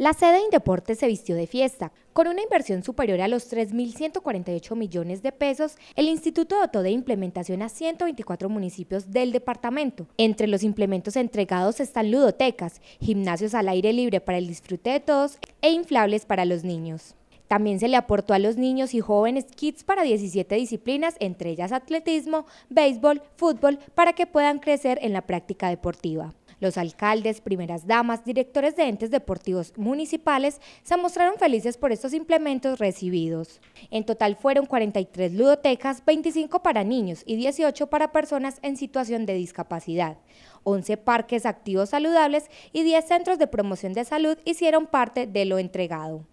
La sede deportes se vistió de fiesta. Con una inversión superior a los 3.148 millones de pesos, el instituto dotó de implementación a 124 municipios del departamento. Entre los implementos entregados están ludotecas, gimnasios al aire libre para el disfrute de todos e inflables para los niños. También se le aportó a los niños y jóvenes kits para 17 disciplinas, entre ellas atletismo, béisbol, fútbol, para que puedan crecer en la práctica deportiva. Los alcaldes, primeras damas, directores de entes deportivos municipales se mostraron felices por estos implementos recibidos. En total fueron 43 ludotecas, 25 para niños y 18 para personas en situación de discapacidad. 11 parques activos saludables y 10 centros de promoción de salud hicieron parte de lo entregado.